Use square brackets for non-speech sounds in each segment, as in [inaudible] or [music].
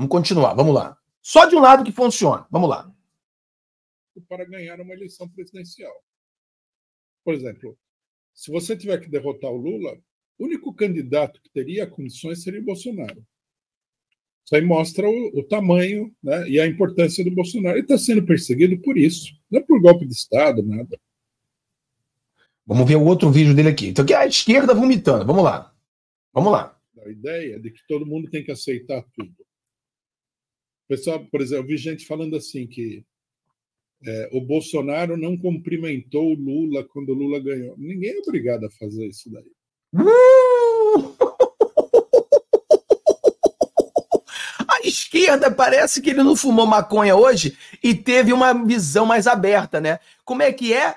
Vamos continuar, vamos lá. Só de um lado que funciona. Vamos lá. Para ganhar uma eleição presidencial. Por exemplo, se você tiver que derrotar o Lula, o único candidato que teria condições seria o Bolsonaro. Isso aí mostra o, o tamanho né, e a importância do Bolsonaro. Ele está sendo perseguido por isso, não é por golpe de Estado, nada. Vamos ver o outro vídeo dele aqui. Então, aqui é a esquerda vomitando. Vamos lá. Vamos lá. A ideia é de que todo mundo tem que aceitar tudo pessoal, por exemplo, eu vi gente falando assim que é, o Bolsonaro não cumprimentou o Lula quando o Lula ganhou. Ninguém é obrigado a fazer isso daí. [laughs] A esquerda parece que ele não fumou maconha hoje e teve uma visão mais aberta, né? Como é que é?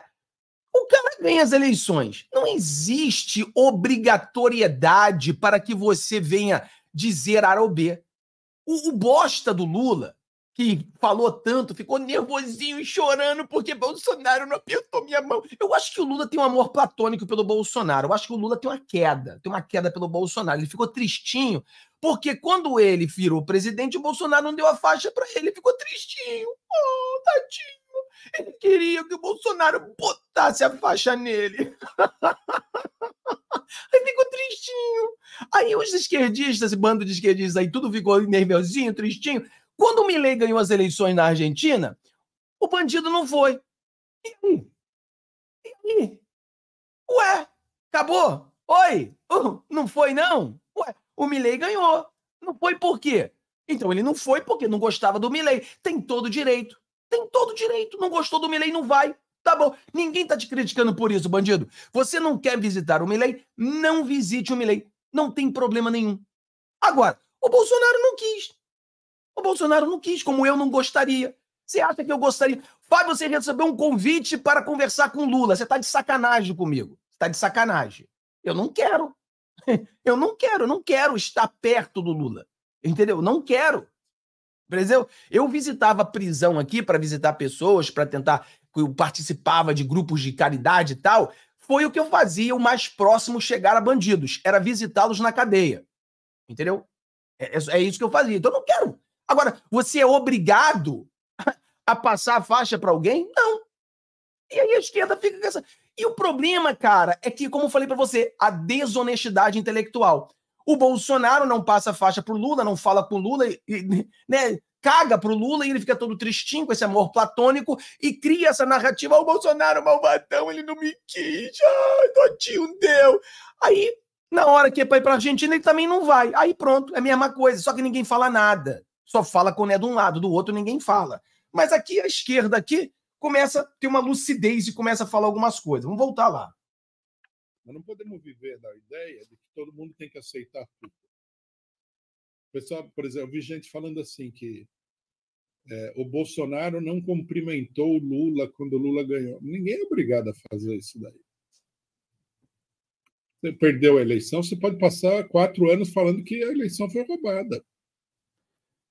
O cara ganha as eleições. Não existe obrigatoriedade para que você venha dizer A ou B. O, o bosta do Lula, que falou tanto, ficou nervosinho e chorando porque Bolsonaro não apertou minha mão. Eu acho que o Lula tem um amor platônico pelo Bolsonaro. Eu acho que o Lula tem uma queda, tem uma queda pelo Bolsonaro. Ele ficou tristinho porque quando ele virou presidente, o Bolsonaro não deu a faixa para ele. Ele ficou tristinho. Oh, tadinho. Ele queria que o Bolsonaro botasse a faixa nele. [laughs] Aí ficou tristinho. Aí os esquerdistas, esse bando de esquerdistas aí, tudo ficou nervosinho, tristinho. Quando o Milei ganhou as eleições na Argentina, o bandido não foi. E aí? E aí? Ué, acabou? Oi? Uh, não foi, não? Ué, o Milei ganhou. Não foi por quê? Então ele não foi porque não gostava do Milei. Tem todo direito. Tem todo direito. Não gostou do Milei, não vai. Tá bom, ninguém tá te criticando por isso, bandido. Você não quer visitar o Milley? Não visite o Milley. Não tem problema nenhum. Agora, o Bolsonaro não quis. O Bolsonaro não quis, como eu não gostaria. Você acha que eu gostaria? Fábio, você recebeu um convite para conversar com Lula. Você tá de sacanagem comigo. Você tá de sacanagem. Eu não quero. [laughs] Eu não quero, eu não quero estar perto do Lula. Entendeu? Não quero exemplo, eu visitava prisão aqui para visitar pessoas, para tentar, eu participava de grupos de caridade e tal. Foi o que eu fazia o mais próximo chegar a bandidos, era visitá-los na cadeia. Entendeu? É, é, é isso que eu fazia. Então eu não quero. Agora, você é obrigado [laughs] a passar a faixa para alguém? Não. E aí a esquerda fica com essa. E o problema, cara, é que, como eu falei para você, a desonestidade intelectual. O Bolsonaro não passa faixa pro Lula, não fala com Lula, e, né? Caga pro Lula e ele fica todo tristinho com esse amor platônico e cria essa narrativa: ah, o Bolsonaro é malvadão, ele não me quis, ai, tadinho deu. Aí, na hora que é pra ir pra Argentina, ele também não vai. Aí pronto, é a mesma coisa, só que ninguém fala nada. Só fala quando é de um lado, do outro ninguém fala. Mas aqui, a esquerda aqui, começa a ter uma lucidez e começa a falar algumas coisas. Vamos voltar lá. Nós não podemos viver da ideia de que todo mundo tem que aceitar tudo. Pessoal, por exemplo, eu vi gente falando assim que é, o Bolsonaro não cumprimentou o Lula quando o Lula ganhou. Ninguém é obrigado a fazer isso daí. Você perdeu a eleição, você pode passar quatro anos falando que a eleição foi roubada.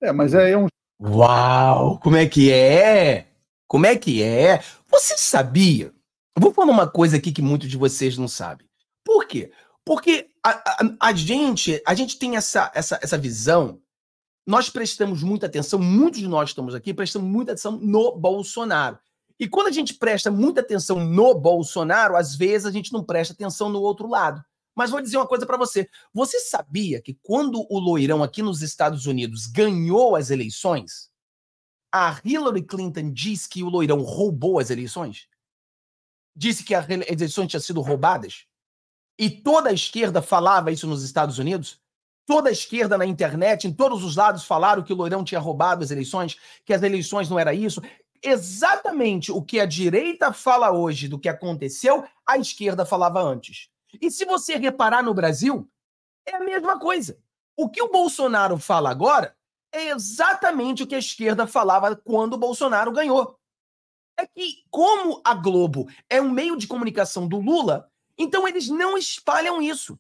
É, mas aí é um. Uau! Como é que é? Como é que é? Você sabia? Vou falar uma coisa aqui que muitos de vocês não sabem. Por quê? Porque a, a, a gente, a gente tem essa, essa, essa visão. Nós prestamos muita atenção, muitos de nós estamos aqui, prestamos muita atenção no Bolsonaro. E quando a gente presta muita atenção no Bolsonaro, às vezes a gente não presta atenção no outro lado. Mas vou dizer uma coisa para você. Você sabia que quando o loirão aqui nos Estados Unidos ganhou as eleições, a Hillary Clinton diz que o loirão roubou as eleições? disse que as eleições tinham sido roubadas, e toda a esquerda falava isso nos Estados Unidos, toda a esquerda na internet, em todos os lados, falaram que o Loirão tinha roubado as eleições, que as eleições não era isso. Exatamente o que a direita fala hoje do que aconteceu, a esquerda falava antes. E se você reparar no Brasil, é a mesma coisa. O que o Bolsonaro fala agora é exatamente o que a esquerda falava quando o Bolsonaro ganhou é que, como a Globo é um meio de comunicação do Lula, então eles não espalham isso.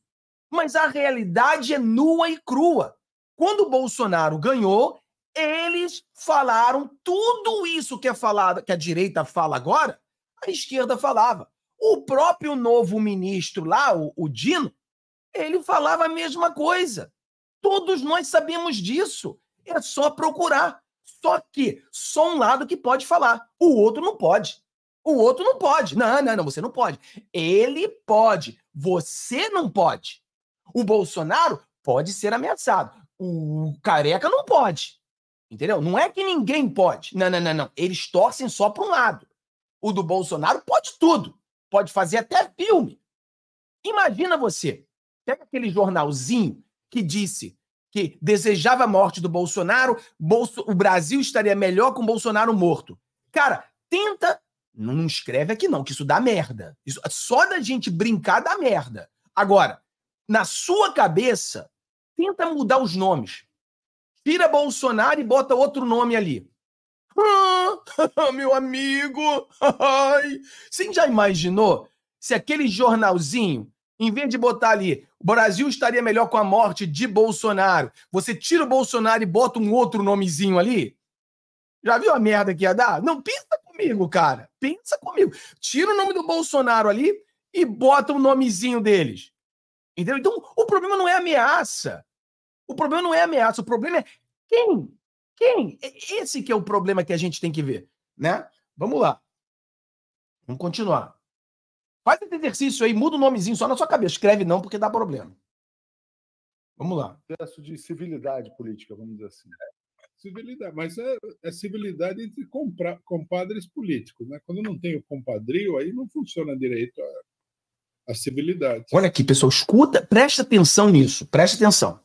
Mas a realidade é nua e crua. Quando o Bolsonaro ganhou, eles falaram tudo isso que é falado, que a direita fala agora, a esquerda falava. O próprio novo ministro lá, o, o Dino, ele falava a mesma coisa. Todos nós sabemos disso. É só procurar. Só que só um lado que pode falar, o outro não pode. O outro não pode. Não, não, não, você não pode. Ele pode, você não pode. O Bolsonaro pode ser ameaçado. O careca não pode. Entendeu? Não é que ninguém pode. Não, não, não, não. Eles torcem só para um lado. O do Bolsonaro pode tudo. Pode fazer até filme. Imagina você. Pega aquele jornalzinho que disse que desejava a morte do Bolsonaro, Bolso, o Brasil estaria melhor com o Bolsonaro morto. Cara, tenta. Não, não escreve aqui, não, que isso dá merda. Isso, só da gente brincar dá merda. Agora, na sua cabeça, tenta mudar os nomes. Tira Bolsonaro e bota outro nome ali. Ah, [laughs] meu amigo! [laughs] Ai. Você já imaginou se aquele jornalzinho em vez de botar ali, o Brasil estaria melhor com a morte de Bolsonaro. Você tira o Bolsonaro e bota um outro nomezinho ali? Já viu a merda que ia dar? Não, pensa comigo, cara. Pensa comigo. Tira o nome do Bolsonaro ali e bota o um nomezinho deles. Entendeu? Então, o problema não é ameaça. O problema não é ameaça. O problema é quem? Quem? É, esse que é o problema que a gente tem que ver, né? Vamos lá. Vamos continuar. Faz esse exercício aí, muda o nomezinho só na sua cabeça. Escreve não, porque dá problema. Vamos lá. Processo de civilidade política, vamos dizer assim. Civilidade, mas é, é civilidade entre compra, compadres políticos. Né? Quando não tem o compadrio, aí não funciona direito a, a civilidade. Olha aqui, pessoal, escuta, presta atenção nisso, presta atenção.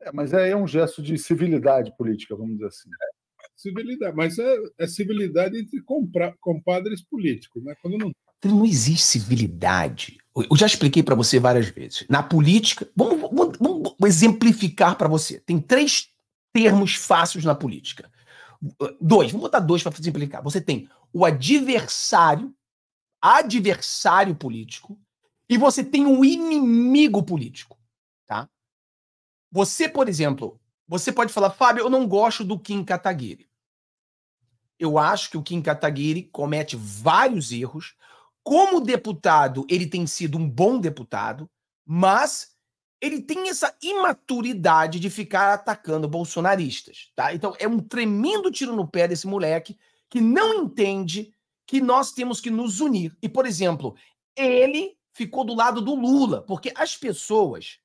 É, mas é, é um gesto de civilidade política, vamos dizer assim. É. Civilidade, mas é, é civilidade entre compra, compadres políticos. Né? Quando não então, não existe civilidade. Eu já expliquei para você várias vezes. Na política, vamos, vamos, vamos exemplificar para você. Tem três termos fáceis na política. Dois, vamos botar dois para exemplificar. Você tem o adversário, adversário político, e você tem o inimigo político, tá? Você, por exemplo, você pode falar, Fábio, eu não gosto do Kim Kataguiri. Eu acho que o Kim Kataguiri comete vários erros, como deputado, ele tem sido um bom deputado, mas ele tem essa imaturidade de ficar atacando bolsonaristas, tá? Então é um tremendo tiro no pé desse moleque que não entende que nós temos que nos unir. E por exemplo, ele ficou do lado do Lula, porque as pessoas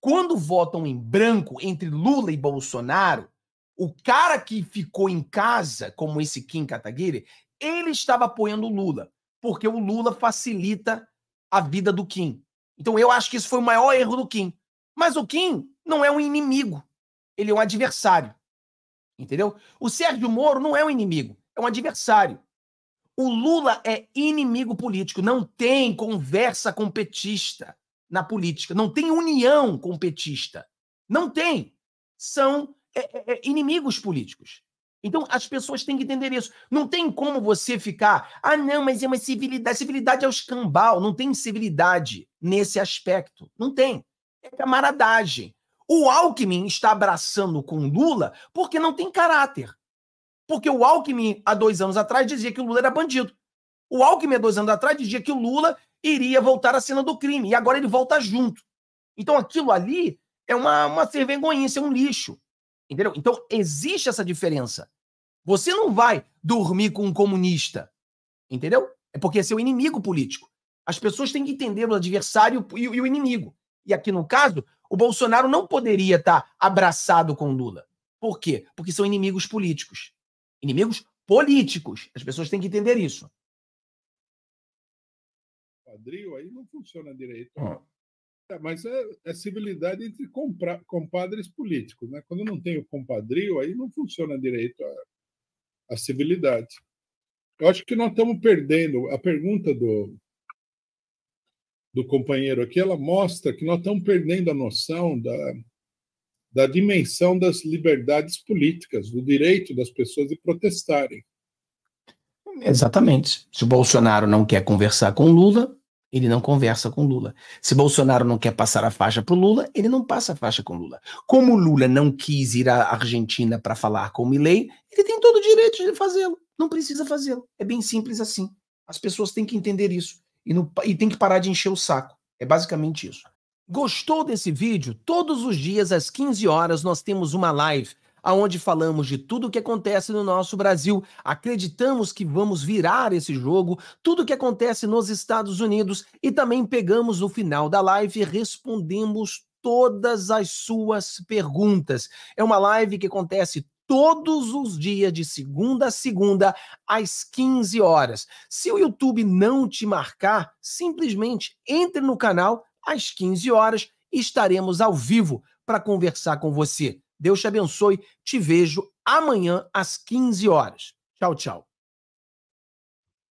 quando votam em branco entre Lula e Bolsonaro, o cara que ficou em casa, como esse Kim Kataguiri, ele estava apoiando o Lula porque o Lula facilita a vida do Kim. Então eu acho que isso foi o maior erro do Kim. Mas o Kim não é um inimigo, ele é um adversário. Entendeu? O Sérgio Moro não é um inimigo, é um adversário. O Lula é inimigo político, não tem conversa com petista na política, não tem união com petista. Não tem. São é, é, é inimigos políticos. Então, as pessoas têm que entender isso. Não tem como você ficar, ah, não, mas é uma civilidade. Civilidade é o escambau. Não tem civilidade nesse aspecto. Não tem. É camaradagem. O Alckmin está abraçando com Lula porque não tem caráter. Porque o Alckmin, há dois anos atrás, dizia que o Lula era bandido. O Alckmin, há dois anos atrás, dizia que o Lula iria voltar à cena do crime. E agora ele volta junto. Então, aquilo ali é uma, uma é um lixo. Entendeu? Então, existe essa diferença. Você não vai dormir com um comunista. Entendeu? É porque é seu inimigo político. As pessoas têm que entender o adversário e o inimigo. E aqui no caso, o Bolsonaro não poderia estar abraçado com Lula. Por quê? Porque são inimigos políticos. Inimigos políticos. As pessoas têm que entender isso. Quadril aí não funciona direito. É, mas é, é civilidade entre compra, compadres políticos. Né? Quando não tem o compadrio, aí não funciona direito a, a civilidade. Eu acho que nós estamos perdendo. A pergunta do, do companheiro aqui, ela mostra que nós estamos perdendo a noção da, da dimensão das liberdades políticas, do direito das pessoas de protestarem. Exatamente. Se o Bolsonaro não quer conversar com Lula, ele não conversa com Lula. Se Bolsonaro não quer passar a faixa para o Lula, ele não passa a faixa com Lula. Como Lula não quis ir à Argentina para falar com o Milley, ele tem todo o direito de fazê-lo. Não precisa fazê-lo. É bem simples assim. As pessoas têm que entender isso e, não, e tem que parar de encher o saco. É basicamente isso. Gostou desse vídeo? Todos os dias às 15 horas nós temos uma live aonde falamos de tudo o que acontece no nosso Brasil, acreditamos que vamos virar esse jogo, tudo o que acontece nos Estados Unidos e também pegamos o final da live e respondemos todas as suas perguntas. É uma live que acontece todos os dias, de segunda a segunda, às 15 horas. Se o YouTube não te marcar, simplesmente entre no canal às 15 horas e estaremos ao vivo para conversar com você. Deus te abençoe. Te vejo amanhã às 15 horas. Tchau, tchau.